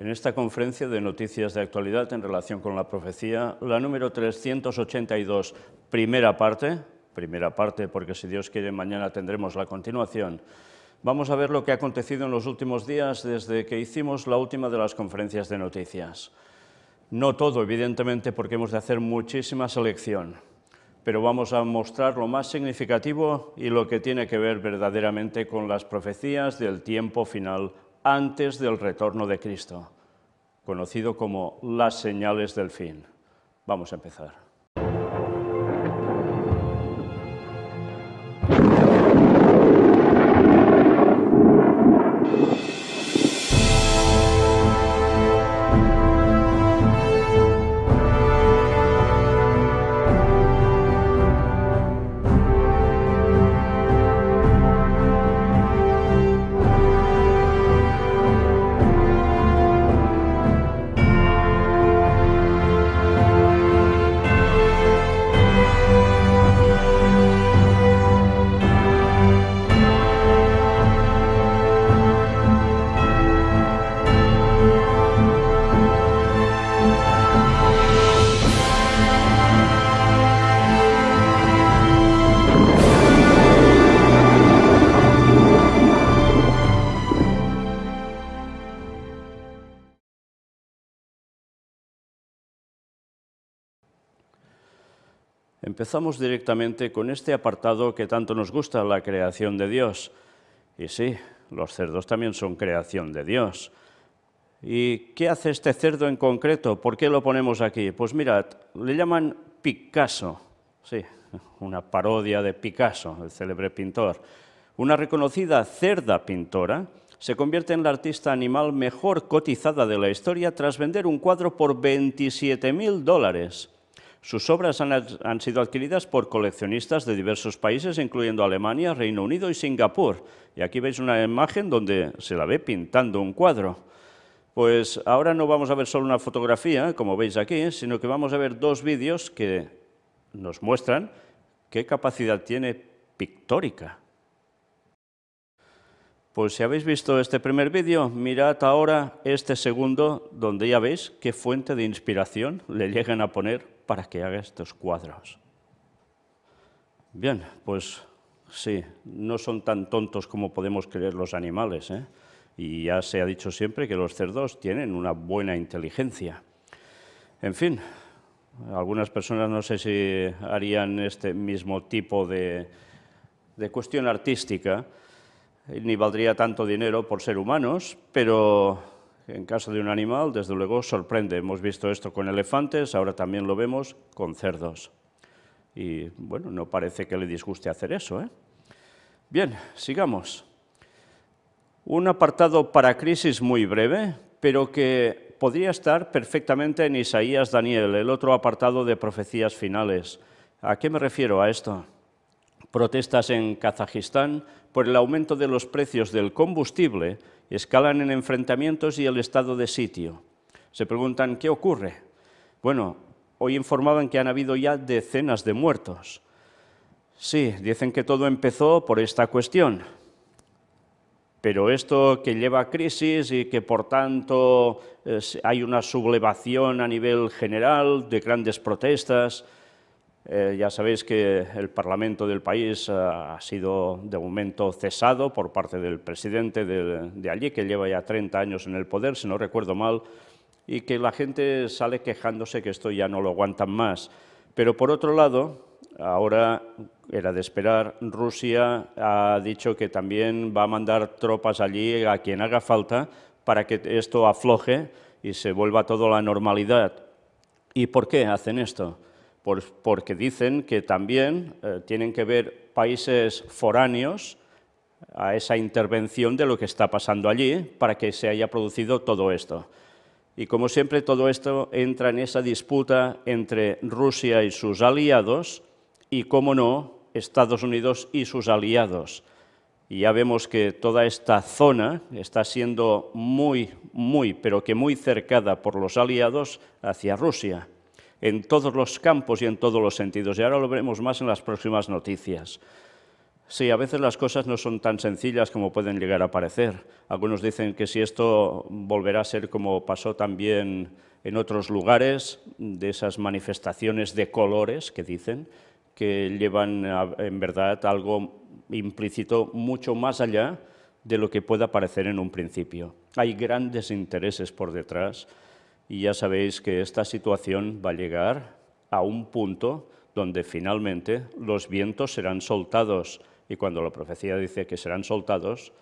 En esta conferencia de noticias de actualidad en relación con la profecía, la número 382, primera parte, primera parte porque si Dios quiere mañana tendremos la continuación, vamos a ver lo que ha acontecido en los últimos días desde que hicimos la última de las conferencias de noticias. No todo, evidentemente, porque hemos de hacer muchísima selección, pero vamos a mostrar lo más significativo y lo que tiene que ver verdaderamente con las profecías del tiempo final antes del retorno de Cristo, conocido como las señales del fin. Vamos a empezar. Empezamos directamente con este apartado que tanto nos gusta, la creación de Dios. Y sí, los cerdos también son creación de Dios. ¿Y qué hace este cerdo en concreto? ¿Por qué lo ponemos aquí? Pues mirad, le llaman Picasso, sí, una parodia de Picasso, el célebre pintor. Una reconocida cerda pintora se convierte en la artista animal mejor cotizada de la historia tras vender un cuadro por mil dólares. Sus obras han, sido adquiridas por coleccionistas de diversos países, incluyendo Alemania, Reino Unido y Singapur. Y aquí veis una imagen donde se la ve pintando un cuadro. Pues ahora no vamos a ver solo una fotografía, como veis aquí, sino que vamos a ver dos vídeos que nos muestran qué capacidad tiene pictórica. Pues si habéis visto este primer vídeo, mirad ahora este segundo, donde ya veis qué fuente de inspiración le llegan a poner para que haga estos cuadros. Bien, pues sí, no son tan tontos como podemos creer los animales. ¿eh? Y ya se ha dicho siempre que los cerdos tienen una buena inteligencia. En fin, algunas personas no sé si harían este mismo tipo de, de cuestión artística, ni valdría tanto dinero por ser humanos, pero en caso de un animal, desde luego, sorprende. Hemos visto esto con elefantes, ahora también lo vemos con cerdos. Y bueno, no parece que le disguste hacer eso. ¿eh? Bien, sigamos. Un apartado para crisis muy breve, pero que podría estar perfectamente en Isaías Daniel, el otro apartado de profecías finales. ¿A qué me refiero a esto? Protestas en Kazajistán por el aumento de los precios del combustible escalan en enfrentamientos y el estado de sitio. Se preguntan, ¿qué ocurre? Bueno, hoy informaban que han habido ya decenas de muertos. Sí, dicen que todo empezó por esta cuestión. Pero esto que lleva a crisis y que por tanto hay una sublevación a nivel general de grandes protestas, eh, ya sabéis que el Parlamento del país eh, ha sido de momento cesado por parte del presidente de, de, allí, que lleva ya 30 años en el poder, si no recuerdo mal, y que la gente sale quejándose que esto ya no lo aguantan más. Pero por otro lado, ahora era de esperar, Rusia ha dicho que también va a mandar tropas allí a quien haga falta para que esto afloje y se vuelva todo a la normalidad. ¿Y por qué hacen esto? porque dicen que también eh, tienen que ver países foráneos a esa intervención de lo que está pasando allí para que se haya producido todo esto. Y como siempre, todo esto entra en esa disputa entre Rusia y sus aliados y, como no, Estados Unidos y sus aliados. Y ya vemos que toda esta zona está siendo muy, muy, pero que muy cercada por los aliados hacia Rusia en todos los campos y en todos los sentidos. Y ahora lo veremos más en las próximas noticias. Sí, a veces las cosas no son tan sencillas como pueden llegar a parecer. Algunos dicen que si esto volverá a ser como pasó también en otros lugares, de esas manifestaciones de colores que dicen, que llevan en verdad algo implícito mucho más allá de lo que pueda parecer en un principio. Hay grandes intereses por detrás y ya sabéis que esta situación va a llegar a un punto donde finalmente los vientos serán soltados y cuando la profecía dice que serán soltados,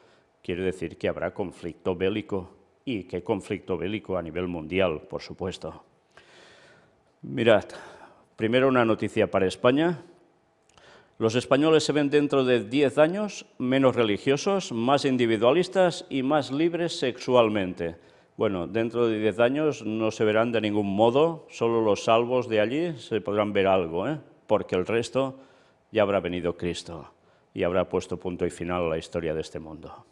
quiere decir que habrá conflicto bélico. ¿Y qué conflicto bélico a nivel mundial, por supuesto? Mirad, primero una noticia para España. Los españoles se ven dentro de 10 años menos religiosos, más individualistas y más libres sexualmente. Bueno, dentro de 10 años no se verán de ningún modo, solo los salvos de allí se podrán ver algo, ¿eh? porque el resto ya habrá venido Cristo y habrá puesto punto y final a la historia de este mundo.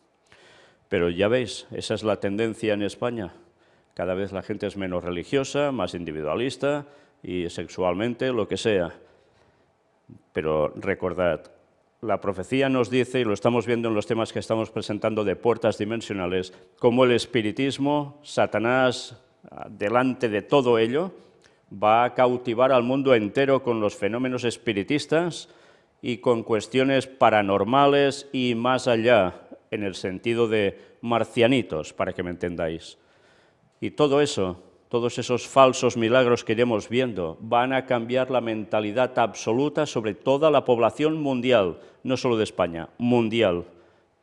Pero ya veis, esa es la tendencia en España. Cada vez la gente es menos religiosa, más individualista y sexualmente, lo que sea. Pero recordad, la profecía nos dice, y lo estamos viendo en los temas que estamos presentando de puertas dimensionales, cómo el espiritismo, Satanás, delante de todo ello, va a cautivar al mundo entero con los fenómenos espiritistas y con cuestiones paranormales y más allá, en el sentido de marcianitos, para que me entendáis. Y todo eso todos esos falsos milagros que iremos viendo, van a cambiar la mentalidad absoluta sobre toda la población mundial, no solo de España, mundial.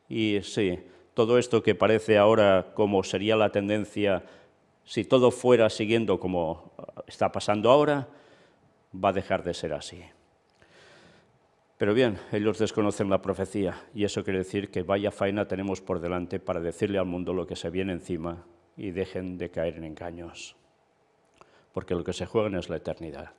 Y sí, todo esto que parece ahora como sería la tendencia, si todo fuera siguiendo como eh, está pasando ahora, va a dejar de ser así. Pero bien, ellos desconocen la profecía y eso quiere decir que vaya faena tenemos por delante para decirle al mundo lo que se viene encima y dejen de caer en engaños porque lo que se juega es la eternidad.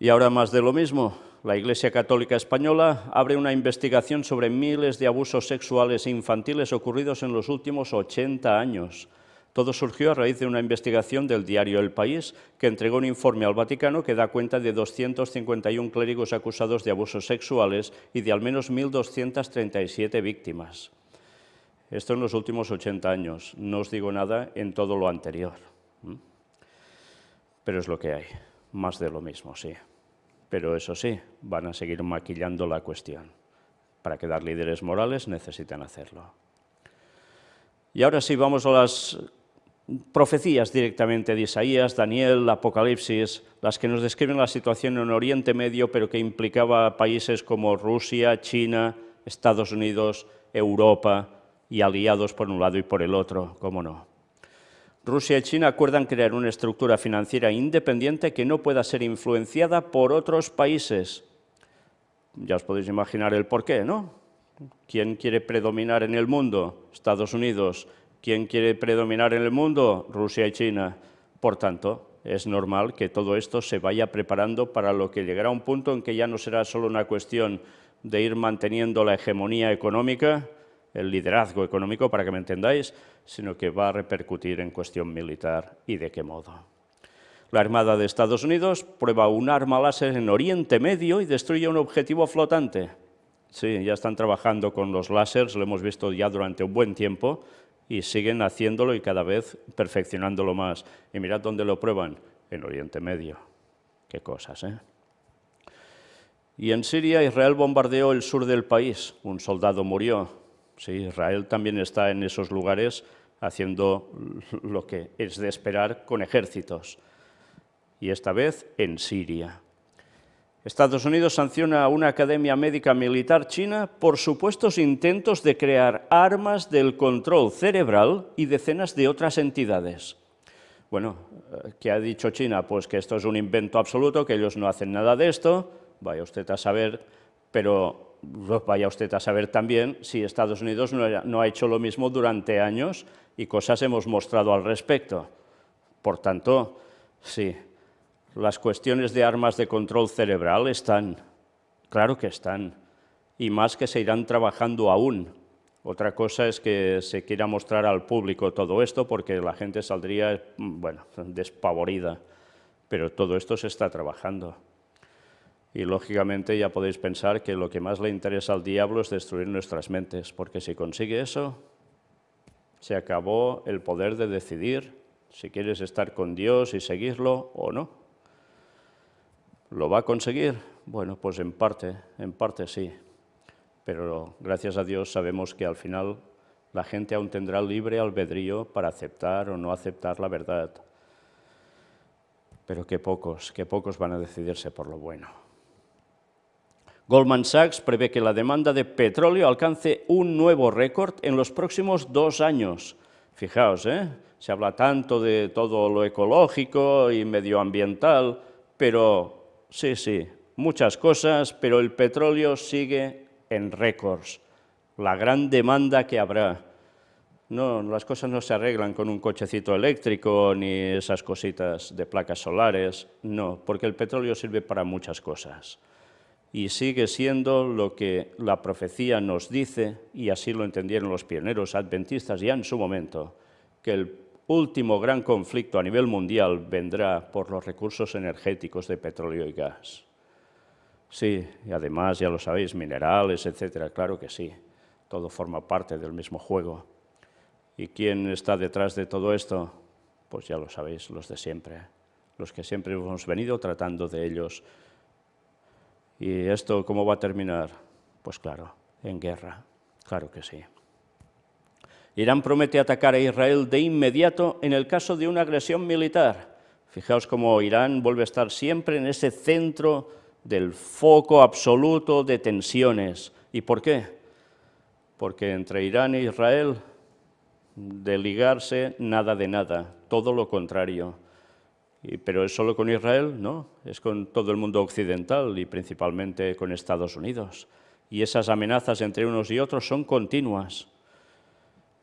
Y ahora más de lo mismo, la Iglesia Católica Española abre una investigación sobre miles de abusos sexuales e infantiles ocurridos en los últimos 80 años. Todo surgió a raíz de una investigación del diario El País, que entregó un informe al Vaticano que da cuenta de 251 clérigos acusados de abusos sexuales y de al menos 1.237 víctimas. Esto en los últimos 80 años. No os digo nada en todo lo anterior. Pero es lo que hay, más de lo mismo, sí. Pero eso sí, van a seguir maquillando la cuestión. Para quedar líderes morales necesitan hacerlo. Y ahora sí, vamos a las profecías directamente de Isaías, Daniel, Apocalipsis, las que nos describen la situación en Oriente Medio, pero que implicaba países como Rusia, China, Estados Unidos, Europa y aliados por un lado y por el otro, cómo no. Rusia y China acuerdan crear una estructura financiera independiente que no pueda ser influenciada por otros países. Ya os podéis imaginar el porqué, ¿no? ¿Quién quiere predominar en el mundo? Estados Unidos. ¿Quién quiere predominar en el mundo? Rusia y China. Por tanto, es normal que todo esto se vaya preparando para lo que llegará a un punto en que ya no será solo una cuestión de ir manteniendo la hegemonía económica, el liderazgo económico, para que me entendáis, sino que va a repercutir en cuestión militar y de qué modo. La Armada de Estados Unidos prueba un arma láser en Oriente Medio y destruye un objetivo flotante. Sí, ya están trabajando con los láseres, lo hemos visto ya durante un buen tiempo, y siguen haciéndolo y cada vez perfeccionándolo más. Y mirad dónde lo prueban, en Oriente Medio. Qué cosas, ¿eh? Y en Siria, Israel bombardeó el sur del país. Un soldado murió. ¿sí? Israel también está en esos lugares haciendo lo que es de esperar con ejércitos, y esta vez en Siria. Estados Unidos sanciona a una academia médica militar china por supuestos intentos de crear armas del control cerebral y decenas de otras entidades. Bueno, eh, ¿qué ha dicho China? Pues que esto es un invento absoluto, que ellos no hacen nada de esto, vaya usted a saber, pero vaya usted a saber también si Estados Unidos no, ha hecho lo mismo durante años y cosas hemos mostrado al respecto. Por tanto, sí, las cuestiones de armas de control cerebral están, claro que están, y más que se irán trabajando aún. Otra cosa es que se quiera mostrar al público todo esto porque la gente saldría, mm, despavorida, pero todo esto se está trabajando. Y lógicamente ya podéis pensar que lo que más le interesa al diablo es destruir nuestras mentes, porque si consigue eso, se acabó el poder de decidir si quieres estar con Dios y seguirlo o no. ¿Lo va a conseguir? Bueno, pues en parte, en parte sí. Pero gracias a Dios sabemos que al final la gente aún tendrá libre albedrío para aceptar o no aceptar la verdad. Pero qué pocos, qué pocos van a decidirse por lo bueno. Goldman Sachs prevé que la demanda de petróleo alcance un nuevo récord en los próximos dos años. Fijaos, ¿eh? se habla tanto de todo lo ecológico y medioambiental, pero sí, sí, muchas cosas, pero el petróleo sigue en récords. La gran demanda que habrá. No, las cosas no se arreglan con un cochecito eléctrico ni esas cositas de placas solares, no, porque el petróleo sirve para muchas cosas y sigue siendo lo que la profecía nos dice, y así lo entendieron los pioneros adventistas ya en su momento, que el último gran conflicto a nivel mundial vendrá por los recursos energéticos de petróleo y gas. Sí, y además, ya lo sabéis, minerales, etcétera, claro que sí, todo forma parte del mismo juego. ¿Y quién está detrás de todo esto? Pues ya lo sabéis, los de siempre, los que siempre hemos venido tratando de ellos ¿Y esto cómo va a terminar? Pues claro, en guerra, claro que sí. Irán promete atacar a Israel de inmediato en el caso de una agresión militar. Fijaos cómo Irán vuelve a estar siempre en ese centro del foco absoluto de tensiones. ¿Y por qué? Porque entre Irán e Israel, de ligarse, nada de nada, todo lo contrario pero es solo con Israel, no, es con todo el mundo occidental y principalmente con Estados Unidos. Y esas amenazas entre unos y otros son continuas.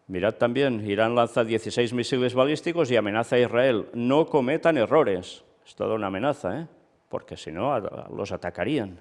Mirad también, Irán lanza 16 misiles balísticos y amenaza a Israel. No cometan errores. Es toda una amenaza, ¿eh? porque si no los atacarían.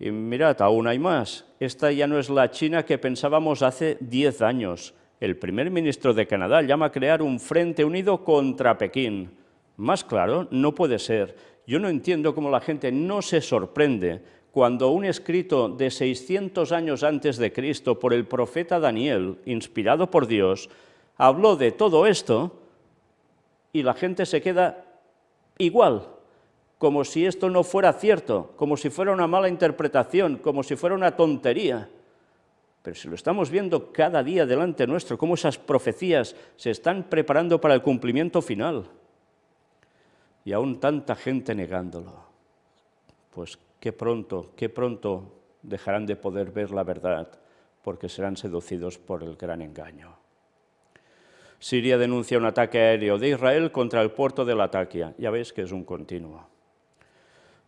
Y mirad, aún hay más. Esta ya no es la China que pensábamos hace 10 años. El primer ministro de Canadá llama a crear un frente unido contra Pekín más claro, no puede ser. Yo no entiendo cómo la gente no se sorprende cuando un escrito de 600 años antes de Cristo por el profeta Daniel, inspirado por Dios, habló de todo esto y la gente se queda igual, como si esto no fuera cierto, como si fuera una mala interpretación, como si fuera una tontería. Pero si lo estamos viendo cada día delante nuestro, cómo esas profecías se están preparando para el cumplimiento final y aún tanta gente negándolo. Pues qué pronto, qué pronto dejarán de poder ver la verdad porque serán seducidos por el gran engaño. Siria denuncia un ataque aéreo de Israel contra el puerto de Latakia. Ya veis que es un continuo.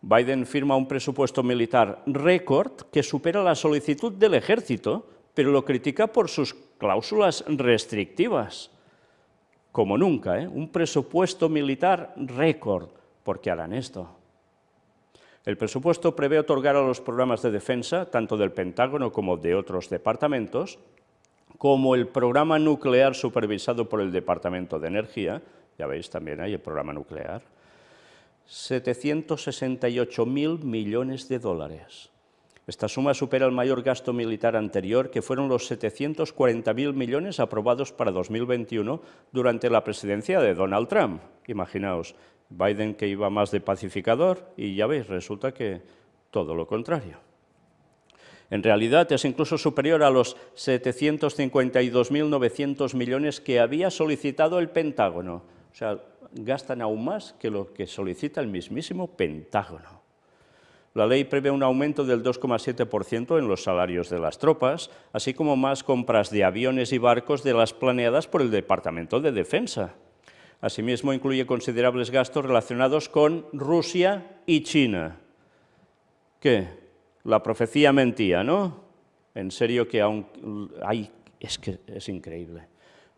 Biden firma un presupuesto militar récord que supera la solicitud del ejército, pero lo critica por sus cláusulas restrictivas como nunca, ¿eh? un presupuesto militar récord. porque qué harán esto? El presupuesto prevé otorgar a los programas de defensa, tanto del Pentágono como de otros departamentos, como el programa nuclear supervisado por el Departamento de Energía, ya veis, también hay el programa nuclear, mil millones de dólares. Esta suma supera el mayor gasto militar anterior, que fueron los 740.000 millones aprobados para 2021 durante la presidencia de Donald Trump. Imaginaos, Biden que iba más de pacificador y ya veis, resulta que todo lo contrario. En realidad es incluso superior a los 752.900 millones que había solicitado el Pentágono. O sea, gastan aún más que lo que solicita el mismísimo Pentágono. La ley prevé un aumento del 2,7% en los salarios de las tropas, así como más compras de aviones y barcos de las planeadas por el Departamento de Defensa. Asimismo, incluye considerables gastos relacionados con Rusia y China. ¿Qué? La profecía mentía, ¿no? En serio que aún... Ay, es que es increíble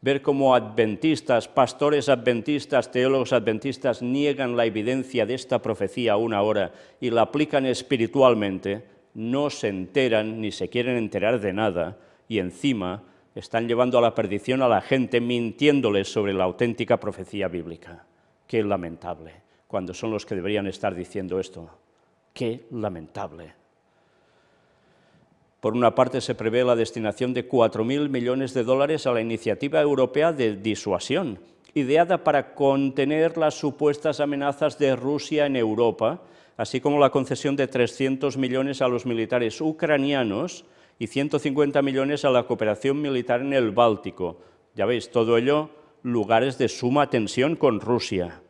ver cómo adventistas, pastores adventistas, teólogos adventistas niegan la evidencia de esta profecía una hora y la aplican espiritualmente, no se enteran ni se quieren enterar de nada y encima están llevando a la perdición a la gente mintiéndoles sobre la auténtica profecía bíblica. Qué lamentable, cuando son los que deberían estar diciendo esto. Qué lamentable. Por una parte, se prevé la destinación de 4.000 millones de dólares a la iniciativa europea de disuasión, ideada para contener las supuestas amenazas de Rusia en Europa, así como la concesión de 300 millones a los militares ucranianos y 150 millones a la cooperación militar en el Báltico. Ya veis, todo ello lugares de suma tensión con Rusia.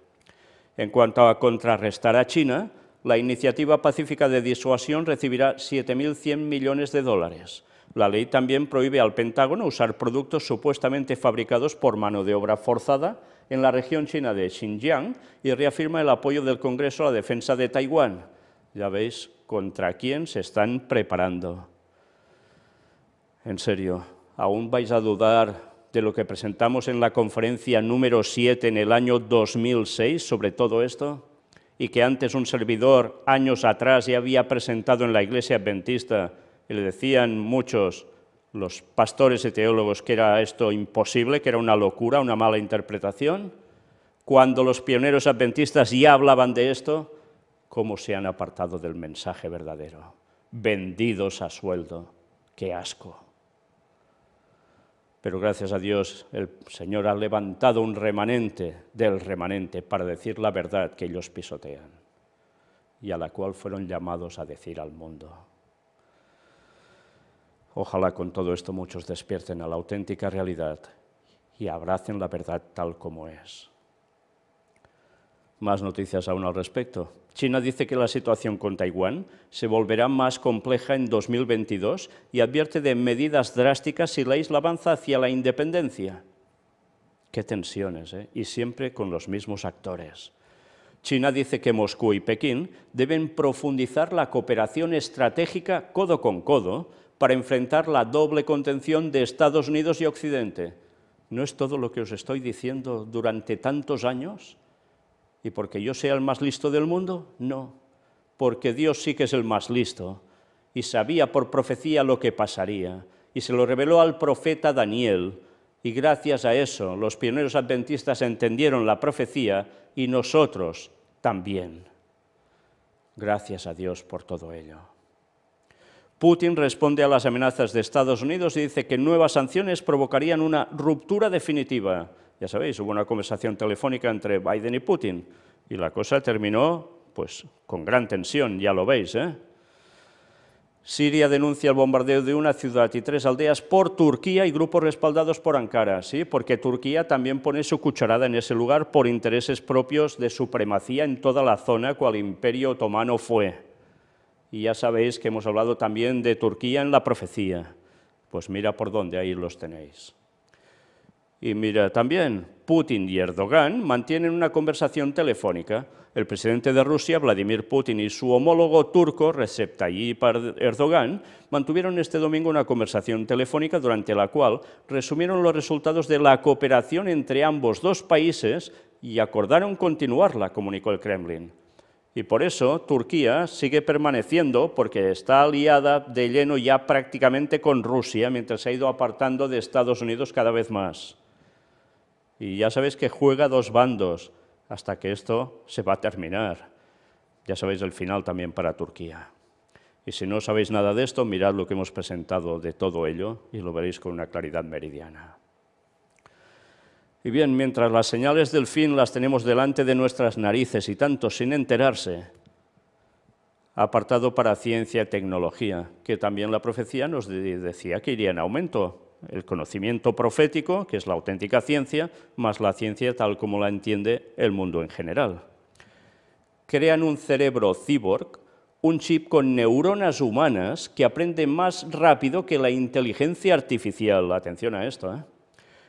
En cuanto a contrarrestar a China, la iniciativa pacífica de disuasión recibirá 7.100 millones de dólares. La ley también prohíbe al Pentágono usar productos supuestamente fabricados por mano de obra forzada en la región china de Xinjiang y reafirma el apoyo del Congreso a la defensa de Taiwán. Ya veis contra quién se están preparando. En serio, ¿aún vais a dudar de lo que presentamos en la conferencia número 7 en el año 2006 sobre todo esto? y que antes un servidor años atrás ya había presentado en la iglesia adventista, y le decían muchos, los pastores y teólogos, que era esto imposible, que era una locura, una mala interpretación, cuando los pioneros adventistas ya hablaban de esto, ¿cómo se han apartado del mensaje verdadero? Vendidos a sueldo, qué asco pero gracias a Dios el Señor ha levantado un remanente del remanente para decir la verdad que ellos pisotean y a la cual fueron llamados a decir al mundo. Ojalá con todo esto muchos despierten a la auténtica realidad y abracen la verdad tal como es. Más noticias aún al respecto. China dice que la situación con Taiwán se volverá más compleja en 2022 y advierte de medidas drásticas si la isla avanza hacia la independencia. Qué tensiones, ¿eh? Y siempre con los mismos actores. China dice que Moscú y Pekín deben profundizar la cooperación estratégica codo con codo para enfrentar la doble contención de Estados Unidos y Occidente. ¿No es todo lo que os estoy diciendo durante tantos años? ¿Y porque yo sea el más listo del mundo? No, porque Dios sí que es el más listo y sabía por profecía lo que pasaría y se lo reveló al profeta Daniel. Y gracias a eso los pioneros adventistas entendieron la profecía y nosotros también. Gracias a Dios por todo ello. Putin responde a las amenazas de Estados Unidos y dice que nuevas sanciones provocarían una ruptura definitiva ya sabéis, hubo una conversación telefónica entre Biden y Putin y la cosa terminó pues, con gran tensión, ya lo veis. ¿eh? Siria denuncia el bombardeo de una ciudad y tres aldeas por Turquía y grupos respaldados por Ankara, ¿sí? porque Turquía también pone su cucharada en ese lugar por intereses propios de supremacía en toda la zona cual imperio otomano fue. Y ya sabéis que hemos hablado también de Turquía en la profecía. Pues mira por dónde ahí los tenéis. Y mira, también Putin y Erdogan mantienen una conversación telefónica. El presidente de Rusia, Vladimir Putin, y su homólogo turco, Recep Tayyip Erdogan, mantuvieron este domingo una conversación telefónica durante la cual resumieron los resultados de la cooperación entre ambos dos países y acordaron continuarla, comunicó el Kremlin. Y por eso Turquía sigue permaneciendo porque está aliada de lleno ya prácticamente con Rusia, mientras se ha ido apartando de Estados Unidos cada vez más. Y ya sabéis que juega dos bandos hasta que esto se va a terminar. Ya sabéis el final también para Turquía. Y si no sabéis nada de esto, mirad lo que hemos presentado de todo ello y lo veréis con una claridad meridiana. Y bien, mientras las señales del fin las tenemos delante de nuestras narices y tanto sin enterarse, apartado para ciencia y tecnología, que también la profecía nos decía que iría en aumento el conocimiento profético, que es la auténtica ciencia, más la ciencia tal como la entiende el mundo en general. Crean un cerebro cyborg, un chip con neuronas humanas que aprende más rápido que la inteligencia artificial. Atención a esto. ¿eh?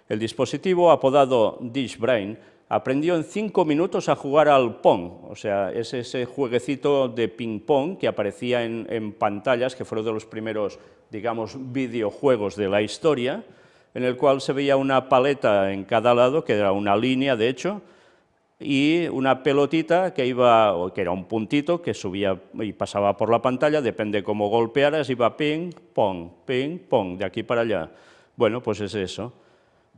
El dispositivo apodado Dish Brain aprendió en cinco minutos a jugar al pong, o sea, es ese jueguecito de ping-pong que aparecía en, pantallas, que fueron de los primeros, digamos, videojuegos de la historia, en el cual se veía una paleta en cada lado, que era una línea, de hecho, y una pelotita que iba, que era un puntito, que subía y pasaba por la pantalla, depende cómo golpearas, iba ping-pong, ping-pong, de aquí para allá. Bueno, pues es eso.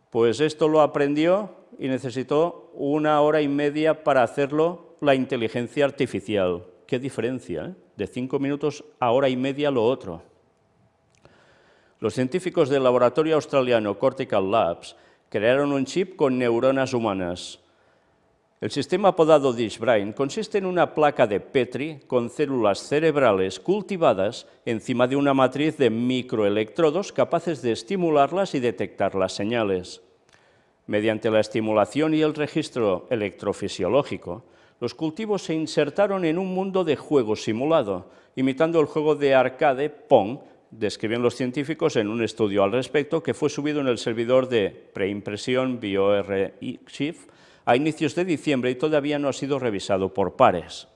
Pues esto lo aprendió y necesitó una hora y media para hacerlo la inteligencia artificial. Qué diferencia, ¿eh? de cinco minutos a hora y media lo otro. Los científicos del laboratorio australiano Cortical Labs crearon un chip con neuronas humanas. El sistema apodado DishBrain, consiste en una placa de Petri con células cerebrales cultivadas encima de una matriz de microelectrodos capaces de estimularlas y detectar las señales. Mediante la estimulación y el registro electrofisiológico, los cultivos se insertaron en un mundo de juego simulado, imitando el juego de arcade Pong, describen los científicos en un estudio al respecto que fue subido en el servidor de preimpresión BioRxiv a inicios de diciembre y todavía no ha sido revisado por pares.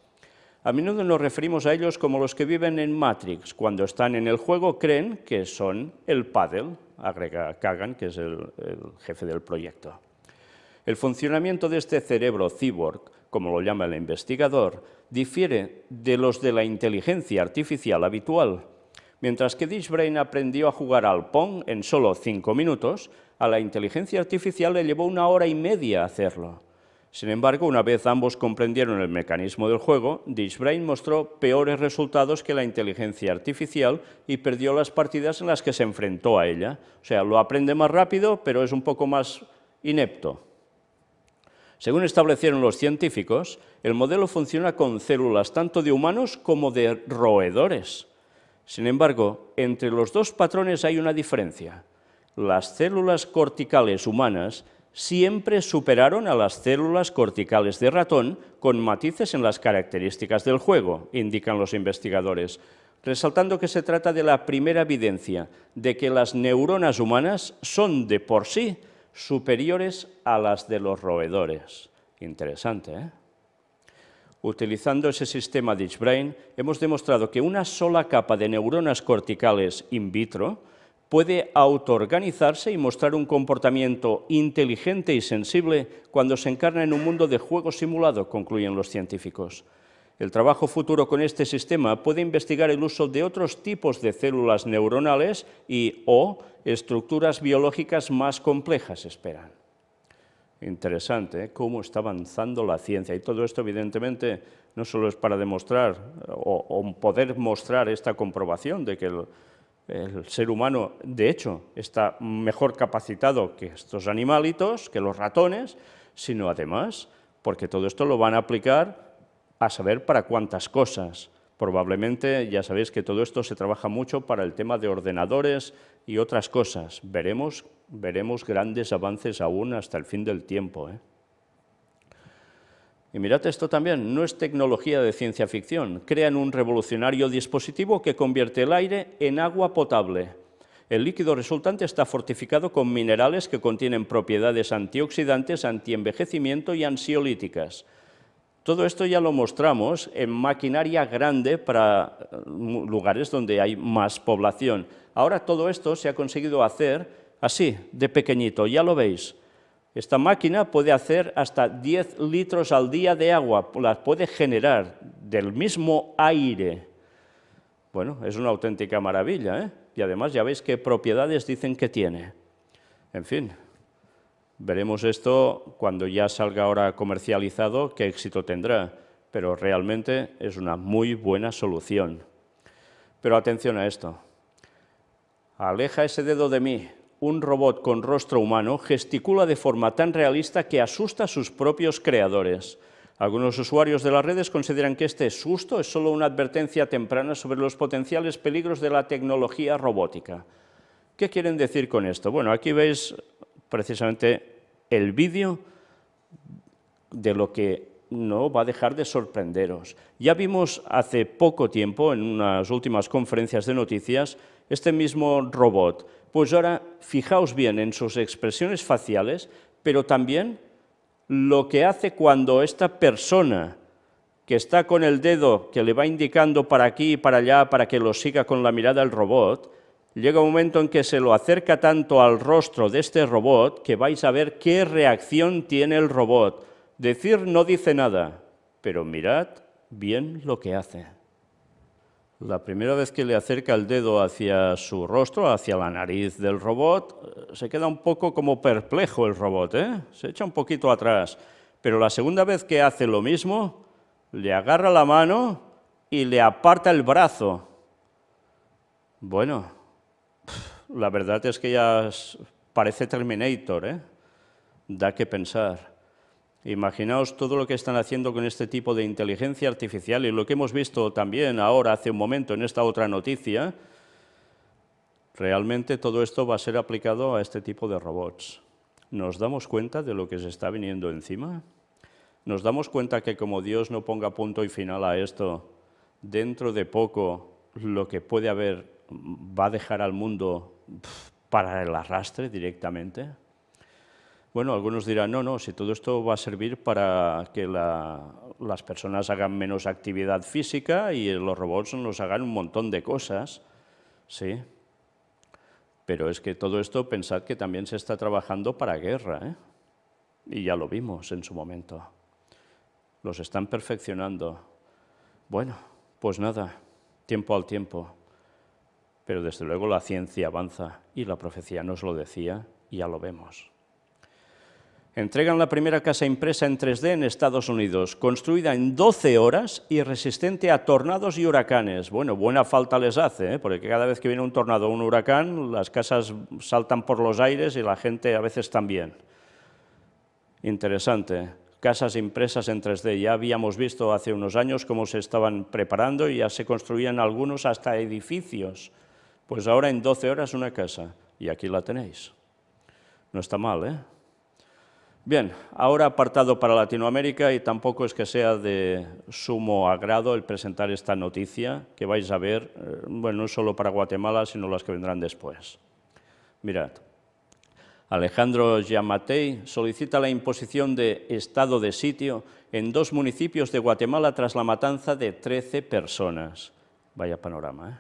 A menudo nos referimos a ellos como los que viven en Matrix. Cuando están en el juego creen que son el paddle, agrega Kagan, que es el, jefe del proyecto. El funcionamiento de este cerebro cyborg, como lo llama el investigador, difiere de los de la inteligencia artificial habitual. Mientras que Dishbrain aprendió a jugar al Pong en solo cinco minutos, a la inteligencia artificial le llevó una hora y media hacerlo. Sin embargo, una vez ambos comprendieron el mecanismo del juego, Dishbrain mostró peores resultados que la inteligencia artificial y perdió las partidas en las que se enfrentó a ella. O sea, lo aprende más rápido, pero es un poco más inepto. Según establecieron los científicos, el modelo funciona con células tanto de humanos como de roedores. Sin embargo, entre los dos patrones hay una diferencia. Las células corticales humanas siempre superaron a las células corticales de ratón con matices en las características del juego, indican los investigadores, resaltando que se trata de la primera evidencia de que las neuronas humanas son de por sí superiores a las de los roedores. Interesante, ¿eh? Utilizando ese sistema Brain, hemos demostrado que una sola capa de neuronas corticales in vitro puede autoorganizarse y mostrar un comportamiento inteligente y sensible cuando se encarna en un mundo de juego simulado, concluyen los científicos. El trabajo futuro con este sistema puede investigar el uso de otros tipos de células neuronales y o estructuras biológicas más complejas, esperan. Interesante ¿eh? cómo está avanzando la ciencia. Y todo esto, evidentemente, no solo es para demostrar o, o poder mostrar esta comprobación de que el, el ser humano, de hecho, está mejor capacitado que estos animalitos, que los ratones, sino además porque todo esto lo van a aplicar a saber para cuántas cosas. Probablemente ya sabéis que todo esto se trabaja mucho para el tema de ordenadores y otras cosas. Veremos, veremos grandes avances aún hasta el fin del tiempo. ¿eh? Y mirad esto también, no es tecnología de ciencia ficción. Crean un revolucionario dispositivo que convierte el aire en agua potable. El líquido resultante está fortificado con minerales que contienen propiedades antioxidantes, antienvejecimiento y ansiolíticas. Todo esto ya lo mostramos en maquinaria grande para mm, lugares donde hay más población. Ahora todo esto se ha conseguido hacer así, de pequeñito, ya lo veis. Esta máquina puede hacer hasta 10 litros al día de agua, las puede generar del mismo aire. Bueno, es una auténtica maravilla, ¿eh? Y además ya veis qué propiedades dicen que tiene. En fin, veremos esto cuando ya salga ahora comercializado, qué éxito tendrá, pero realmente es una muy buena solución. Pero atención a esto. Aleja ese dedo de mí, un robot con rostro humano gesticula de forma tan realista que asusta a sus propios creadores. Algunos usuarios de las redes consideran que este susto es solo una advertencia temprana sobre los potenciales peligros de la tecnología robótica. ¿Qué quieren decir con esto? Bueno, aquí veis precisamente el vídeo de lo que no va a dejar de sorprenderos. Ya vimos hace poco tiempo, en unas últimas conferencias de noticias, este mismo robot pues ahora fijaos bien en sus expresiones faciales, pero también lo que hace cuando esta persona que está con el dedo que le va indicando para aquí y para allá para que lo siga con la mirada el robot, llega un momento en que se lo acerca tanto al rostro de este robot que vais a ver qué reacción tiene el robot. Decir no dice nada, pero mirad bien lo que hace. La primera vez que le acerca el dedo hacia su rostro, hacia la nariz del robot, eh, se queda un poco como perplejo el robot, ¿eh? se echa un poquito atrás. Pero la segunda vez que hace lo mismo, le agarra la mano y le aparta el brazo. Bueno, la verdad es que ya parece Terminator, ¿eh? da que pensar. Imaginaos todo lo que están haciendo con este tipo de inteligencia artificial y lo que hemos visto también ahora, hace un momento, en esta otra noticia. Realmente todo esto va a ser aplicado a este tipo de robots. ¿Nos damos cuenta de lo que se está viniendo encima? ¿Nos damos cuenta que como Dios no ponga punto y final a esto, dentro de poco lo que puede haber va a dejar al mundo para el arrastre directamente? Bueno, algunos dirán, no, no, si todo esto va a servir para que las personas hagan menos actividad física y los robots nos hagan un montón de cosas, ¿sí? Pero es que todo esto, pensad que también se está trabajando para guerra, ¿eh? Y ya lo vimos en su momento. Los están perfeccionando. Bueno, pues nada, tiempo al tiempo. Pero desde luego la ciencia avanza y la profecía nos lo decía y ya lo vemos. Entregan la primera casa impresa en 3D en Estados Unidos, construida en 12 horas y resistente a tornados y huracanes. Bueno, buena falta les hace, ¿eh? porque cada vez que viene un tornado o un huracán, las casas saltan por los aires y la gente a veces también. Interesante. Casas impresas en 3D. Ya habíamos visto hace unos años cómo se estaban preparando y ya se construían algunos hasta edificios. Pues ahora en 12 horas una casa. Y aquí la tenéis. No está mal, ¿eh? Bien, ahora apartado para Latinoamérica y tampoco es que sea de sumo agrado el presentar esta noticia que vais a ver, eh, bueno, no solo para Guatemala, sino las que vendrán después. Mirad, Alejandro Yamatei solicita la imposición de estado de sitio en dos municipios de Guatemala tras la matanza de 13 personas. Vaya panorama,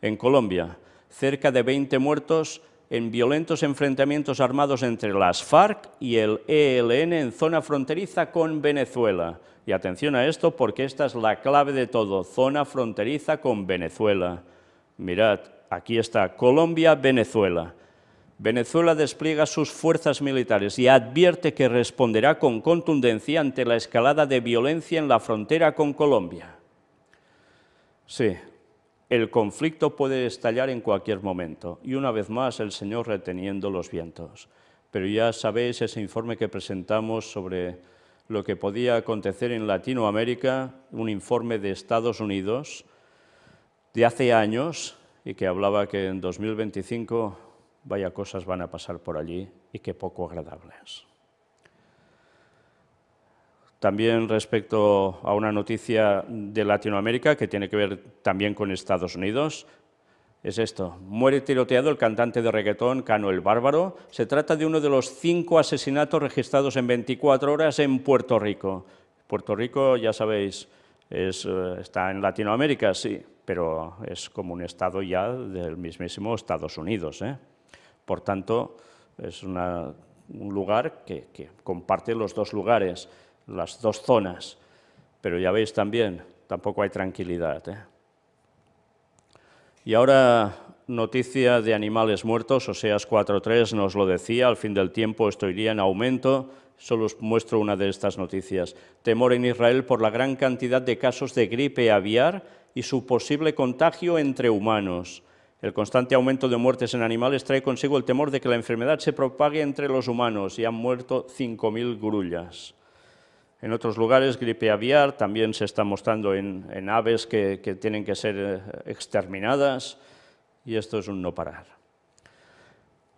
¿eh? En Colombia, cerca de 20 muertos en violentos enfrentamientos armados entre las FARC y el ELN en zona fronteriza con Venezuela. Y atención a esto porque esta es la clave de todo, zona fronteriza con Venezuela. Mirad, aquí está, Colombia, Venezuela. Venezuela despliega sus fuerzas militares y advierte que responderá con contundencia ante la escalada de violencia en la frontera con Colombia. Sí, el conflicto puede estallar en cualquier momento, y una vez más el Señor reteniendo los vientos. Pero ya sabéis ese informe que presentamos sobre lo que podía acontecer en Latinoamérica, un informe de Estados Unidos de hace años y que hablaba que en 2025 vaya cosas van a pasar por allí y que poco agradables. También respecto a una noticia de Latinoamérica que tiene que ver también con Estados Unidos, es esto. Muere tiroteado el cantante de reggaetón Cano el Bárbaro. Se trata de uno de los cinco asesinatos registrados en 24 horas en Puerto Rico. Puerto Rico, ya sabéis, eh, está en Latinoamérica, sí, pero es como un estado ya del mismísimo Estados Unidos. ¿eh? Por tanto, es un lugar que comparte los dos lugares las dos zonas. Pero ya veis también, tampoco hay tranquilidad. ¿eh? Y ahora noticia de animales muertos, Oseas 4.3 nos lo decía, al fin del tiempo esto iría en aumento, solo os muestro una de estas noticias. Temor en Israel por la gran cantidad de casos de gripe aviar y su posible contagio entre humanos. El constante aumento de muertes en animales trae consigo el temor de que la enfermedad se propague entre los humanos y han muerto 5.000 grullas. En otros lugares, gripe aviar también se está mostrando en, aves que, que, tienen que ser eh, exterminadas y esto es un no parar.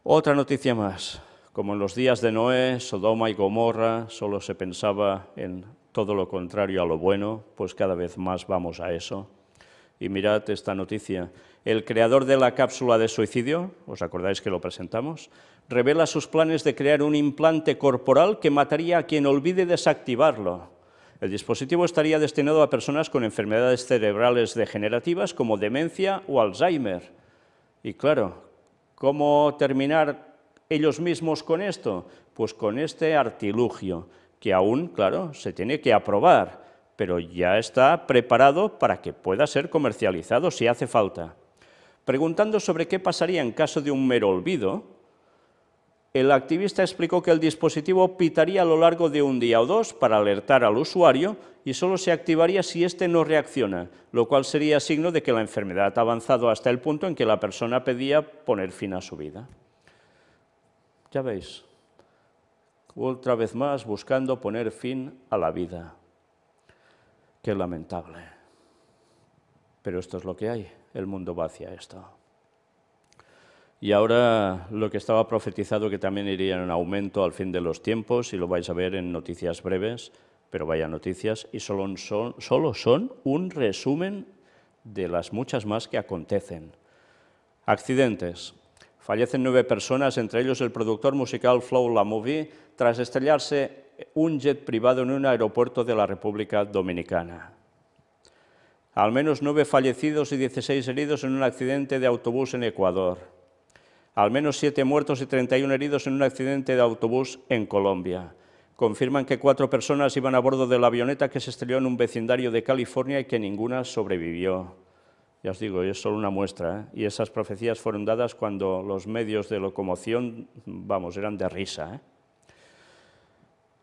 Otra noticia más. Como en los días de Noé, Sodoma y Gomorra solo se pensaba en todo lo contrario a lo bueno, pues cada vez más vamos a eso. Y mirad esta noticia. El creador de la cápsula de suicidio, ¿os acordáis que lo presentamos? revela sus planes de crear un implante corporal que mataría a quien olvide desactivarlo. El dispositivo estaría destinado a personas con enfermedades cerebrales degenerativas como demencia o Alzheimer. Y claro, ¿cómo terminar ellos mismos con esto? Pues con este artilugio, que aún, claro, se tiene que aprobar, pero ya está preparado para que pueda ser comercializado si hace falta. Preguntando sobre qué pasaría en caso de un mero olvido, el activista explicó que el dispositivo pitaría a lo largo de un día o dos para alertar al usuario y solo se activaría si éste no reacciona, lo cual sería signo de que la enfermedad ha avanzado hasta el punto en que la persona pedía poner fin a su vida. Ya veis, otra vez más buscando poner fin a la vida. Qué lamentable. Pero esto es lo que hay, el mundo va hacia esto. Y ahora lo que estaba profetizado que también iría en aumento al fin de los tiempos, y lo vais a ver en noticias breves, pero vaya noticias, y solo son, un resumen de las muchas más que acontecen. Accidentes. Fallecen nueve personas, entre ellos el productor musical Flow La Movie, tras estrellarse un jet privado en un aeropuerto de la República Dominicana. Al menos nueve fallecidos y 16 heridos en un accidente de autobús en Ecuador al menos siete muertos y 31 heridos en un accidente de autobús en Colombia. Confirman que cuatro personas iban a bordo de la avioneta que se estrelló en un vecindario de California y que ninguna sobrevivió. Ya os digo, es solo una muestra. ¿eh? Y esas profecías fueron dadas cuando los medios de locomoción, vamos, eran de risa. ¿eh?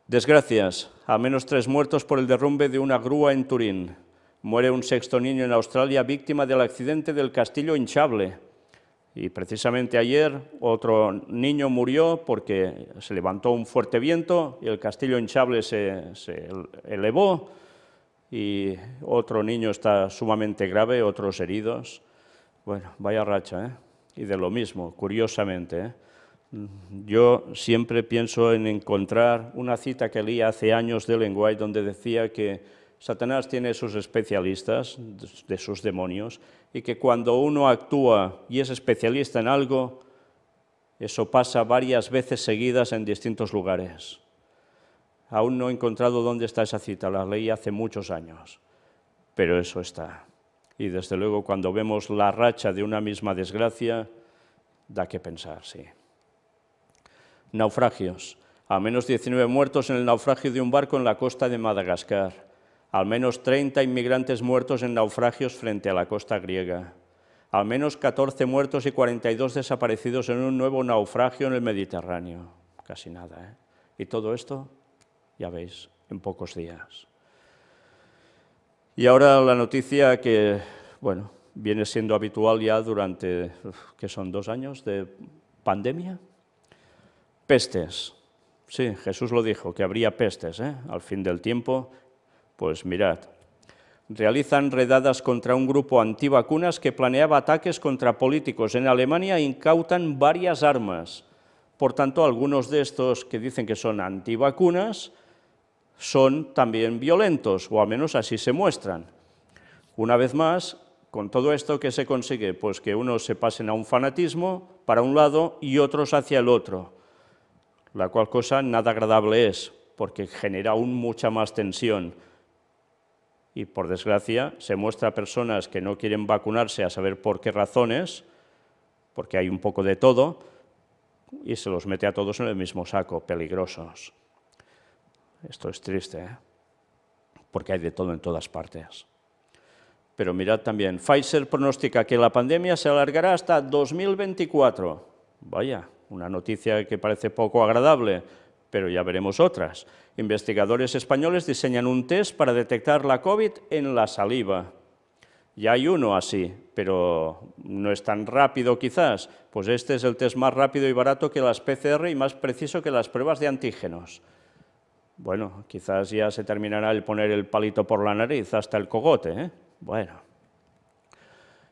Desgracias. Al menos tres muertos por el derrumbe de una grúa en Turín. Muere un sexto niño en Australia víctima del accidente del castillo hinchable y precisamente ayer otro niño murió porque se levantó un fuerte viento y el castillo hinchable se, elevó y otro niño está sumamente grave, otros heridos. Bueno, vaya racha, ¿eh? Y de lo mismo, curiosamente. ¿eh? Yo siempre pienso en encontrar una cita que leí hace años de Lenguay donde decía que Satanás tiene sus especialistas, de sus demonios, y que cuando uno actúa y es especialista en algo, eso pasa varias veces seguidas en distintos lugares. Aún no he encontrado dónde está esa cita, la leí hace muchos años, pero eso está. Y desde luego cuando vemos la racha de una misma desgracia, da que pensar, sí. Naufragios. A menos 19 muertos en el naufragio de un barco en la costa de Madagascar al menos 30 inmigrantes muertos en naufragios frente a la costa griega, al menos 14 muertos y 42 desaparecidos en un nuevo naufragio en el Mediterráneo. Casi nada. ¿eh? Y todo esto, ya veis, en pocos días. Y ahora la noticia que, bueno, viene siendo habitual ya durante, que son dos años de pandemia. Pestes. Sí, Jesús lo dijo, que habría pestes ¿eh? al fin del tiempo pues mirad, realizan redadas contra un grupo antivacunas que planeaba ataques contra políticos en Alemania e incautan varias armas. Por tanto, algunos de estos que dicen que son antivacunas son también violentos, o al menos así se muestran. Una vez más, con todo esto, ¿qué se consigue? Pues que unos se pasen a un fanatismo para un lado y otros hacia el otro, la cual cosa nada agradable es, porque genera aún mucha más tensión y, por desgracia, se muestra a personas que no quieren vacunarse a saber por qué razones, porque hay un poco de todo, y se los mete a todos en el mismo saco, peligrosos. Esto es triste, ¿eh? porque hay de todo en todas partes. Pero mirad también, Pfizer pronostica que la pandemia se alargará hasta 2024. Vaya, una noticia que parece poco agradable, pero ya veremos otras. Investigadores españoles diseñan un test para detectar la COVID en la saliva. Ya hay uno así, pero no es tan rápido quizás. Pues este es el test más rápido y barato que las PCR y más preciso que las pruebas de antígenos. Bueno, quizás ya se terminará el poner el palito por la nariz hasta el cogote. ¿eh? Bueno.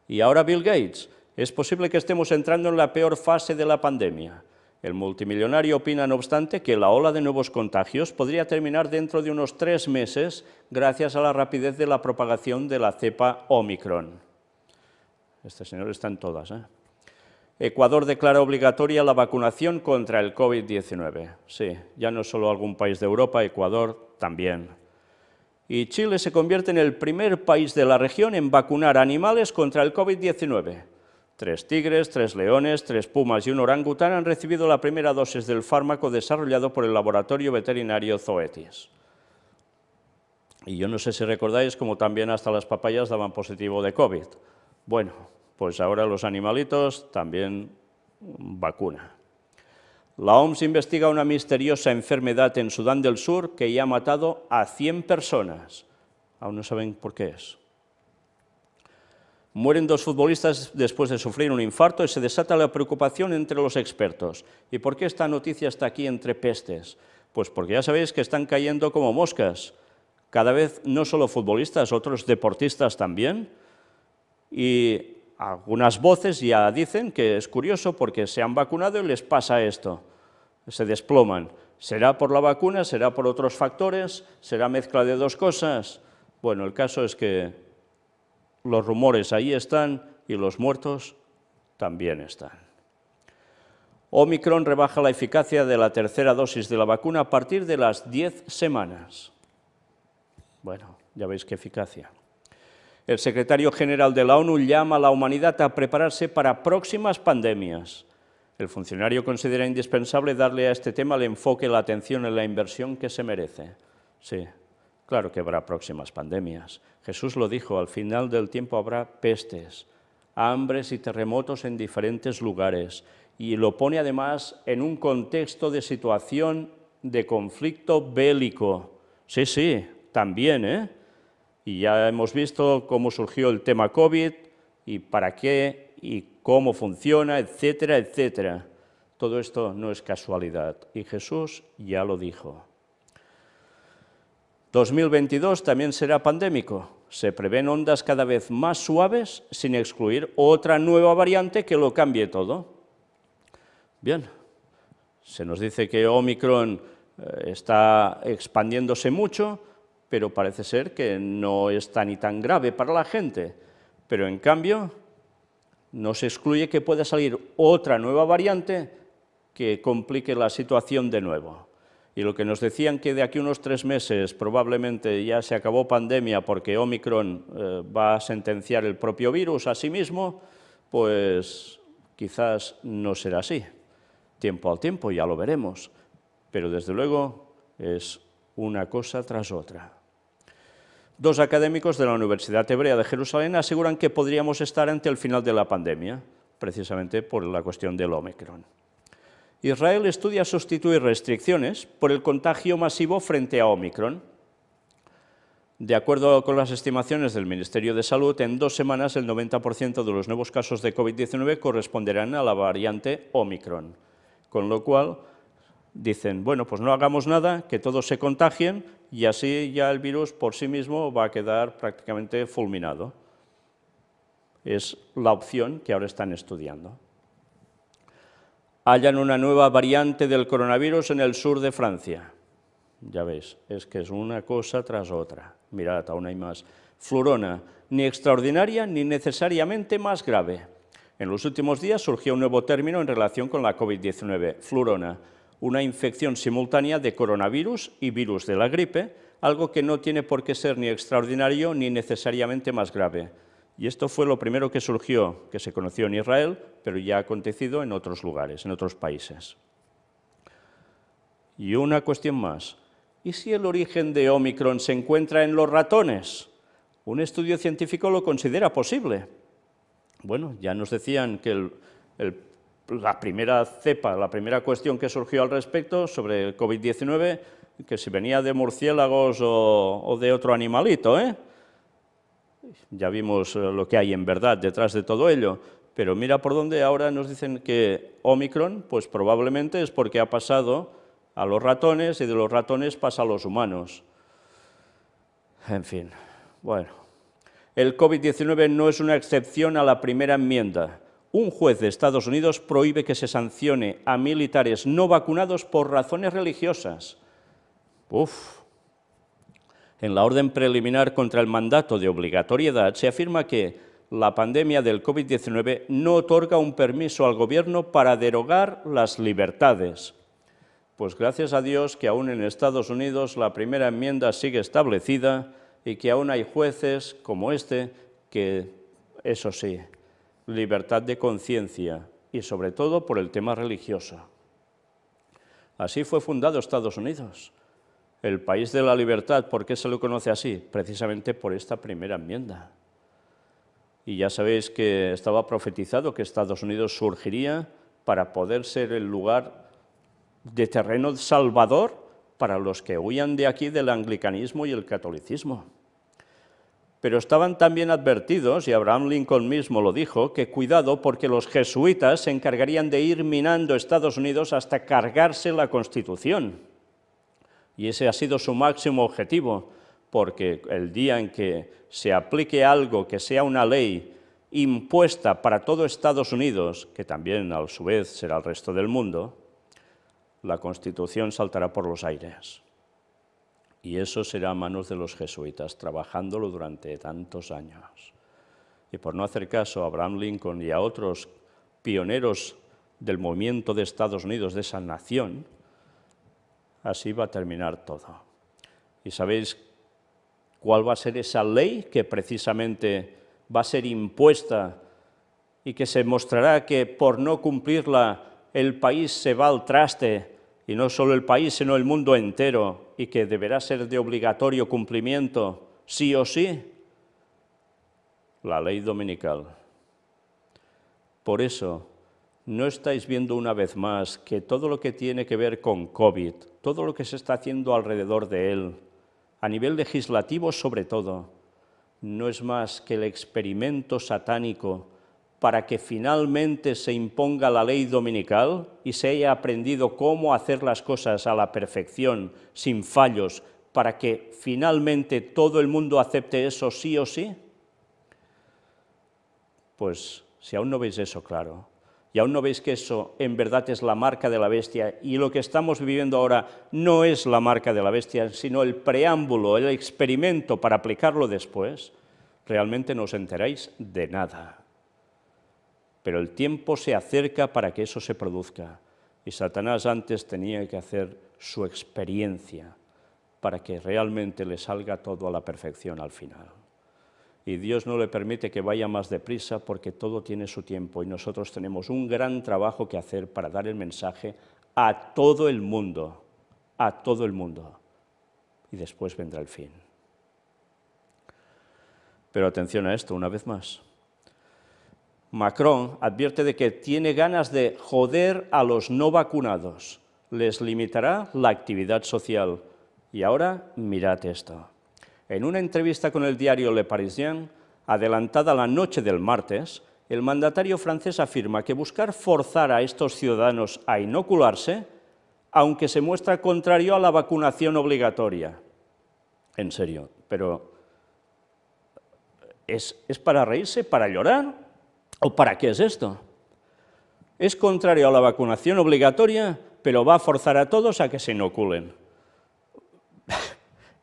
Y ahora Bill Gates. Es posible que estemos entrando en la peor fase de la pandemia. El multimillonario opina, no obstante, que la ola de nuevos contagios podría terminar dentro de unos tres meses gracias a la rapidez de la propagación de la cepa Omicron. Este señor está en todas. ¿eh? Ecuador declara obligatoria la vacunación contra el COVID-19. Sí, ya no solo algún país de Europa, Ecuador también. Y Chile se convierte en el primer país de la región en vacunar animales contra el COVID-19. Tres tigres, tres leones, tres pumas y un orangután han recibido la primera dosis del fármaco desarrollado por el laboratorio veterinario Zoetis. Y yo no sé si recordáis como también hasta las papayas daban positivo de COVID. Bueno, pues ahora los animalitos también vacuna. La OMS investiga una misteriosa enfermedad en Sudán del Sur que ya ha matado a 100 personas. Aún no saben por qué es. Mueren dos futbolistas después de sufrir un infarto y se desata la preocupación entre los expertos. ¿Y por qué esta noticia está aquí entre pestes? Pues porque ya sabéis que están cayendo como moscas. Cada vez no solo futbolistas, otros deportistas también. Y algunas voces ya dicen que es curioso porque se han vacunado y les pasa esto. Se desploman. ¿Será por la vacuna? ¿Será por otros factores? ¿Será mezcla de dos cosas? Bueno, el caso es que los rumores ahí están y los muertos también están. Omicron rebaja la eficacia de la tercera dosis de la vacuna a partir de las 10 semanas. Bueno, ya veis qué eficacia. El secretario general de la ONU llama a la humanidad a prepararse para próximas pandemias. El funcionario considera indispensable darle a este tema el enfoque, la atención y la inversión que se merece. Sí, claro que habrá próximas pandemias, Jesús lo dijo, al final del tiempo habrá pestes, hambres y terremotos en diferentes lugares. Y lo pone además en un contexto de situación de conflicto bélico. Sí, sí, también, ¿eh? Y ya hemos visto cómo surgió el tema COVID y para qué y cómo funciona, etcétera, etcétera. Todo esto no es casualidad y Jesús ya lo dijo. 2022 también será pandémico, se prevén ondas cada vez más suaves sin excluir otra nueva variante que lo cambie todo. Bien, se nos dice que Omicron eh, está expandiéndose mucho, pero parece ser que no es tan ni tan grave para la gente. Pero en cambio, no se excluye que pueda salir otra nueva variante que complique la situación de nuevo y lo que nos decían que de aquí unos tres meses probablemente ya se acabó pandemia porque Omicron eh, va a sentenciar el propio virus a sí mismo, pues quizás no será así. Tiempo al tiempo ya lo veremos, pero desde luego es una cosa tras otra. Dos académicos de la Universidad Hebrea de Jerusalén aseguran que podríamos estar ante el final de la pandemia, precisamente por la cuestión del Omicron. Israel estudia sustituir restricciones por el contagio masivo frente a Omicron. De acuerdo con las estimaciones del Ministerio de Salud, en dos semanas el 90% de los nuevos casos de COVID-19 corresponderán a la variante Omicron. Con lo cual, dicen, bueno, pues no hagamos nada, que todos se contagien y así ya el virus por sí mismo va a quedar prácticamente fulminado. Es la opción que ahora están estudiando. Hayan una nueva variante del coronavirus en el sur de Francia. Ya veis, es que es una cosa tras otra. Mirad, aún hay más. Flurona, ni extraordinaria ni necesariamente más grave. En los últimos días surgió un nuevo término en relación con la COVID-19, flurona, una infección simultánea de coronavirus y virus de la gripe, algo que no tiene por qué ser ni extraordinario ni necesariamente más grave. Y esto fue lo primero que surgió, que se conoció en Israel, pero ya ha acontecido en otros lugares, en otros países. Y una cuestión más. ¿Y si el origen de Omicron se encuentra en los ratones? Un estudio científico lo considera posible. Bueno, ya nos decían que la primera cepa, la primera cuestión que surgió al respecto sobre el COVID-19, que si venía de murciélagos o, o de otro animalito, ¿eh? Ya vimos eh, lo que hay en verdad detrás de todo ello, pero mira por dónde ahora nos dicen que Omicron, pues probablemente es porque ha pasado a los ratones y de los ratones pasa a los humanos. En fin, bueno. El COVID-19 no es una excepción a la primera enmienda. Un juez de Estados Unidos prohíbe que se sancione a militares no vacunados por razones religiosas. Uf, en la orden preliminar contra el mandato de obligatoriedad se afirma que la pandemia del COVID-19 no otorga un permiso al Gobierno para derogar las libertades. Pues gracias a Dios que aún en Estados Unidos la primera enmienda sigue establecida y que aún hay jueces como este que, eso sí, libertad de conciencia y sobre todo por el tema religioso. Así fue fundado Estados Unidos el país de la libertad, ¿por qué se lo conoce así? Precisamente por esta primera enmienda. Y ya sabéis que estaba profetizado que Estados Unidos surgiría para poder ser el lugar de terreno salvador para los que huían de aquí del anglicanismo y el catolicismo. Pero estaban también advertidos, y Abraham Lincoln mismo lo dijo, que cuidado porque los jesuitas se encargarían de ir minando Estados Unidos hasta cargarse la Constitución. Y ese ha sido su máximo objetivo, porque el día en que se aplique algo que sea una ley impuesta para todo Estados Unidos, que también a su vez será el resto del mundo, la Constitución saltará por los aires. Y eso será a manos de los jesuitas, trabajándolo durante tantos años. Y por no hacer caso a Abraham Lincoln y a otros pioneros del movimiento de Estados Unidos, de esa nación, así va a terminar todo. ¿Y sabéis cuál va a ser esa ley que precisamente va a ser impuesta y que se mostrará que por no cumplirla el país se va al traste, y no solo el país, sino el mundo entero, y que deberá ser de obligatorio cumplimiento, sí o sí? La ley dominical. Por eso ¿no estáis viendo una vez más que todo lo que tiene que ver con COVID, todo lo que se está haciendo alrededor de él, a nivel legislativo sobre todo, no es más que el experimento satánico para que finalmente se imponga la ley dominical y se haya aprendido cómo hacer las cosas a la perfección, sin fallos, para que finalmente todo el mundo acepte eso sí o sí? Pues si aún no veis eso claro, ¿Y aún no veis que eso en verdad es la marca de la bestia? Y lo que estamos viviendo ahora no es la marca de la bestia, sino el preámbulo, el experimento para aplicarlo después. Realmente no os enteráis de nada. Pero el tiempo se acerca para que eso se produzca. Y Satanás antes tenía que hacer su experiencia para que realmente le salga todo a la perfección al final y Dios no le permite que vaya más deprisa porque todo tiene su tiempo y nosotros tenemos un gran trabajo que hacer para dar el mensaje a todo el mundo, a todo el mundo. Y después vendrá el fin. Pero atención a esto una vez más. Macron advierte de que tiene ganas de joder a los no vacunados. Les limitará la actividad social. Y ahora mirad esto. En una entrevista con el diario Le Parisien, adelantada la noche del martes, el mandatario francés afirma que buscar forzar a estos ciudadanos a inocularse, aunque se muestra contrario a la vacunación obligatoria. En serio, pero ¿es, es para reírse, para llorar o para qué es esto? Es contrario a la vacunación obligatoria, pero va a forzar a todos a que se inoculen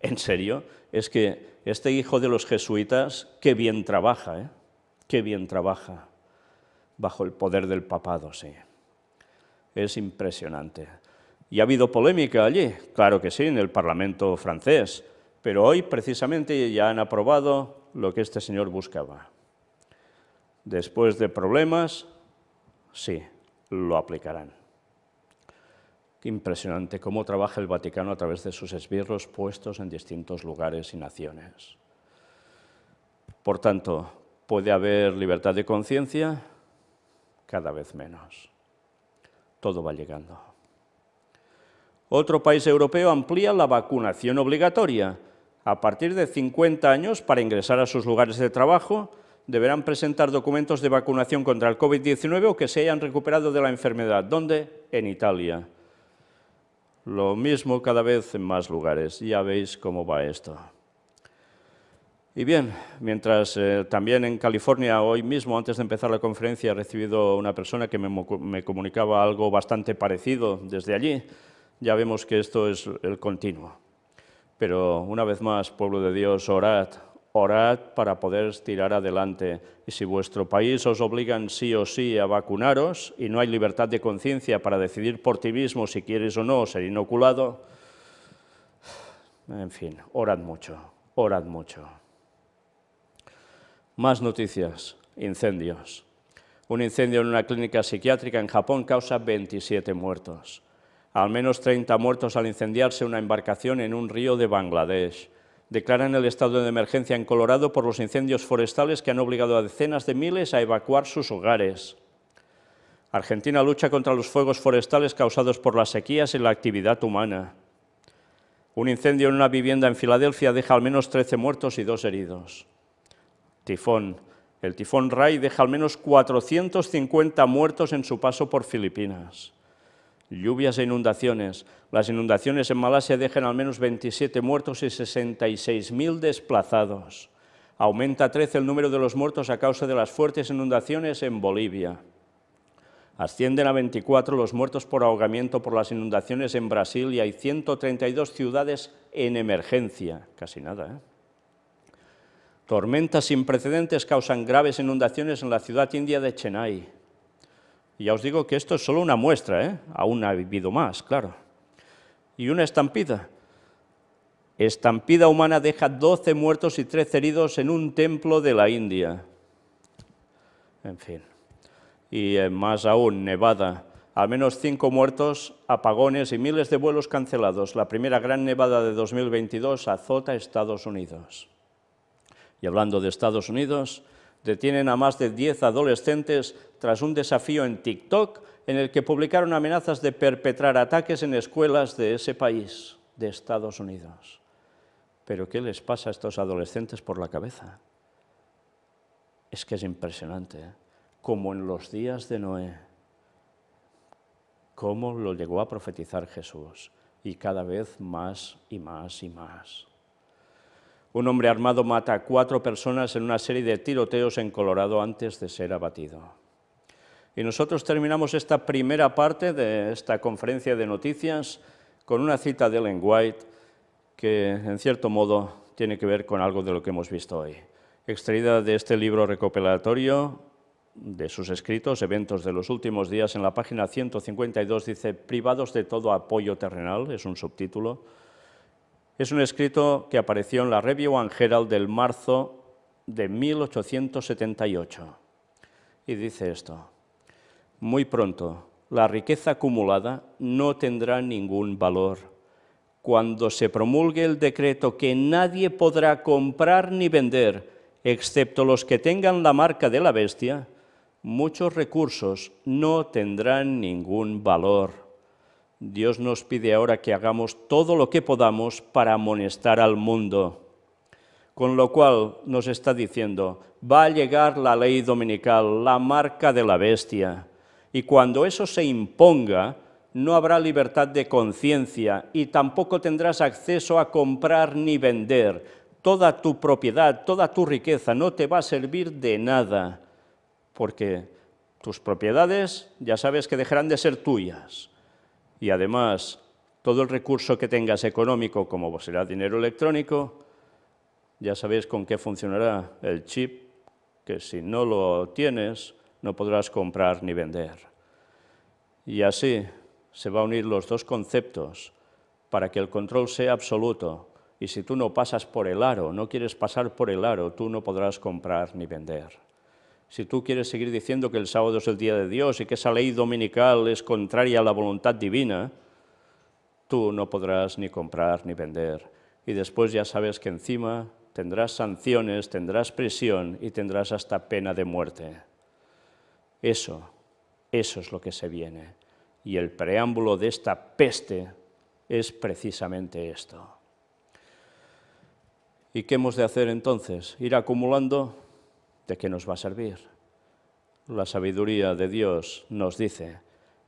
en serio, es que este hijo de los jesuitas, qué bien trabaja, ¿eh? qué bien trabaja bajo el poder del papado, sí. Es impresionante. Y ha habido polémica allí, claro que sí, en el Parlamento francés, pero hoy precisamente ya han aprobado lo que este señor buscaba. Después de problemas, sí, lo aplicarán impresionante cómo trabaja el Vaticano a través de sus esbirros puestos en distintos lugares y naciones. Por tanto, puede haber libertad de conciencia cada vez menos. Todo va llegando. Otro país europeo amplía la vacunación obligatoria. A partir de 50 años, para ingresar a sus lugares de trabajo, deberán presentar documentos de vacunación contra el COVID-19 o que se hayan recuperado de la enfermedad. ¿Dónde? En Italia. Lo mismo cada vez en más lugares. Ya veis cómo va esto. Y bien, mientras eh, también en California, hoy mismo, antes de empezar la conferencia, he recibido una persona que me, me comunicaba algo bastante parecido desde allí. Ya vemos que esto es el continuo. Pero una vez más, pueblo de Dios, orad, orad para poder tirar adelante. Y si vuestro país os obliga sí o sí a vacunaros y no hay libertad de conciencia para decidir por ti mismo si quieres o no ser inoculado, en fin, orad mucho, orad mucho. Más noticias, incendios. Un incendio en una clínica psiquiátrica en Japón causa 27 muertos. Al menos 30 muertos al incendiarse una embarcación en un río de Bangladesh declaran el estado de emergencia en Colorado por los incendios forestales que han obligado a decenas de miles a evacuar sus hogares. Argentina lucha contra los fuegos forestales causados por las sequías y la actividad humana. Un incendio en una vivienda en Filadelfia deja al menos 13 muertos y dos heridos. Tifón. El tifón Rai deja al menos 450 muertos en su paso por Filipinas lluvias e inundaciones. Las inundaciones en Malasia dejan al menos 27 muertos y 66.000 desplazados. Aumenta 13 el número de los muertos a causa de las fuertes inundaciones en Bolivia. Ascienden a 24 los muertos por ahogamiento por las inundaciones en Brasil y hay 132 ciudades en emergencia. Casi nada, ¿eh? Tormentas sin precedentes causan graves inundaciones en la ciudad india de Chennai ya os digo que esto es solo una muestra, ¿eh? aún ha habido más, claro. Y una estampida. Estampida humana deja 12 muertos y 13 heridos en un templo de la India. En fin. Y eh, más aún, Nevada. Al menos 5 muertos, apagones y miles de vuelos cancelados. La primera gran nevada de 2022 azota Estados Unidos. Y hablando de Estados Unidos, Detienen a más de 10 adolescentes tras un desafío en TikTok en el que publicaron amenazas de perpetrar ataques en escuelas de ese país, de Estados Unidos. Pero ¿qué les pasa a estos adolescentes por la cabeza? Es que es impresionante, ¿eh? como en los días de Noé, cómo lo llegó a profetizar Jesús, y cada vez más y más y más. Un hombre armado mata a cuatro personas en una serie de tiroteos en Colorado antes de ser abatido. Y nosotros terminamos esta primera parte de esta conferencia de noticias con una cita de Ellen White que, en cierto modo, tiene que ver con algo de lo que hemos visto hoy. Extraída de este libro recopilatorio de sus escritos, Eventos de los últimos días, en la página 152 dice, privados de todo apoyo terrenal, es un subtítulo, es un escrito que apareció en la Review and del marzo de 1878. Y dice esto, muy pronto, la riqueza acumulada no tendrá ningún valor. Cuando se promulgue el decreto que nadie podrá comprar ni vender, excepto los que tengan la marca de la bestia, muchos recursos no tendrán ningún valor Dios nos pide ahora que hagamos todo lo que podamos para amonestar al mundo. Con lo cual nos está diciendo, va a llegar la ley dominical, la marca de la bestia, y cuando eso se imponga, no habrá libertad de conciencia y tampoco tendrás acceso a comprar ni vender. Toda tu propiedad, toda tu riqueza no te va a servir de nada, porque tus propiedades ya sabes que dejarán de ser tuyas y además todo el recurso que tengas económico, como será dinero electrónico, ya sabéis con qué funcionará el chip, que si no lo tienes no podrás comprar ni vender. Y así se va a unir los dos conceptos para que el control sea absoluto y si tú no pasas por el aro, no quieres pasar por el aro, tú no podrás comprar ni vender si tú quieres seguir diciendo que el sábado es el día de Dios y que esa ley dominical es contraria a la voluntad divina, tú no podrás ni comprar ni vender. Y después ya sabes que encima tendrás sanciones, tendrás prisión y tendrás hasta pena de muerte. Eso, eso es lo que se viene. Y el preámbulo de esta peste es precisamente esto. ¿Y qué hemos de hacer entonces? ¿Ir acumulando? ¿de qué nos va a servir? La sabiduría de Dios nos dice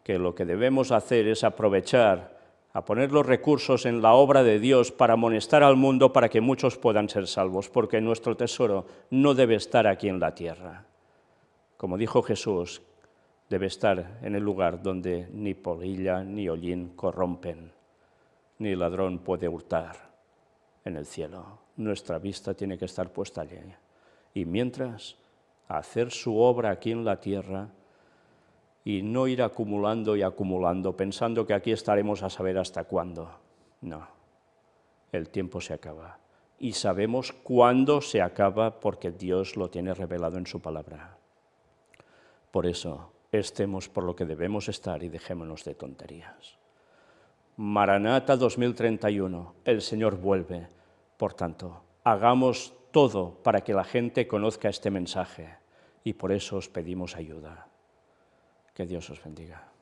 que lo que debemos hacer es aprovechar a poner los recursos en la obra de Dios para amonestar al mundo para que muchos puedan ser salvos, porque nuestro tesoro no debe estar aquí en la tierra. Como dijo Jesús, debe estar en el lugar donde ni polilla ni hollín corrompen, ni ladrón puede hurtar en el cielo. Nuestra vista tiene que estar puesta allí y mientras hacer su obra aquí en la tierra y no ir acumulando y acumulando, pensando que aquí estaremos a saber hasta cuándo. No, el tiempo se acaba. Y sabemos cuándo se acaba porque Dios lo tiene revelado en su palabra. Por eso, estemos por lo que debemos estar y dejémonos de tonterías. Maranata 2031, el Señor vuelve. Por tanto, hagamos todo para que la gente conozca este mensaje y por eso os pedimos ayuda. Que Dios os bendiga.